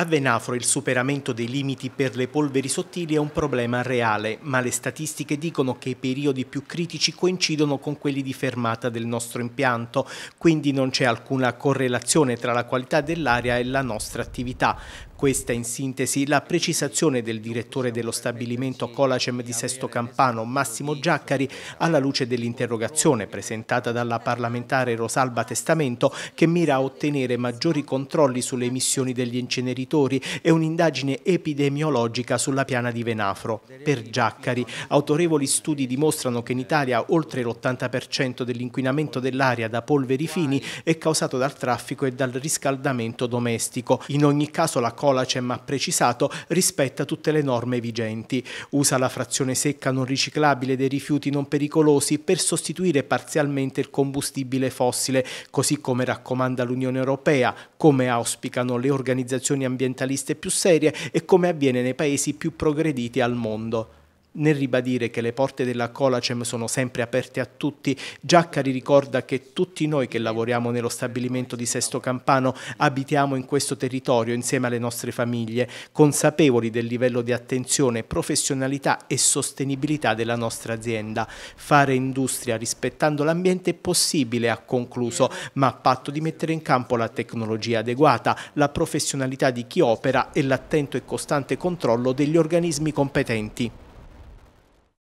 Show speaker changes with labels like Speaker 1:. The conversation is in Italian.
Speaker 1: A Venafro il superamento dei limiti per le polveri sottili è un problema reale, ma le statistiche dicono che i periodi più critici coincidono con quelli di fermata del nostro impianto, quindi non c'è alcuna correlazione tra la qualità dell'aria e la nostra attività. Questa in sintesi la precisazione del direttore dello stabilimento Colacem di Sesto Campano, Massimo Giaccari, alla luce dell'interrogazione presentata dalla parlamentare Rosalba Testamento che mira a ottenere maggiori controlli sulle emissioni degli inceneritori e un'indagine epidemiologica sulla piana di Venafro. Per Giaccari, autorevoli studi dimostrano che in Italia oltre l'80% dell'inquinamento dell'aria da polveri fini è causato dal traffico e dal riscaldamento domestico. In ogni caso la Colacem Colacem ha precisato rispetta tutte le norme vigenti. Usa la frazione secca non riciclabile dei rifiuti non pericolosi per sostituire parzialmente il combustibile fossile, così come raccomanda l'Unione Europea, come auspicano le organizzazioni ambientaliste più serie e come avviene nei paesi più progrediti al mondo. Nel ribadire che le porte della Colacem sono sempre aperte a tutti, Giaccari ricorda che tutti noi che lavoriamo nello stabilimento di Sesto Campano abitiamo in questo territorio insieme alle nostre famiglie, consapevoli del livello di attenzione, professionalità e sostenibilità della nostra azienda. Fare industria rispettando l'ambiente è possibile, ha concluso, ma a patto di mettere in campo la tecnologia adeguata, la professionalità di chi opera e l'attento e costante controllo degli organismi competenti.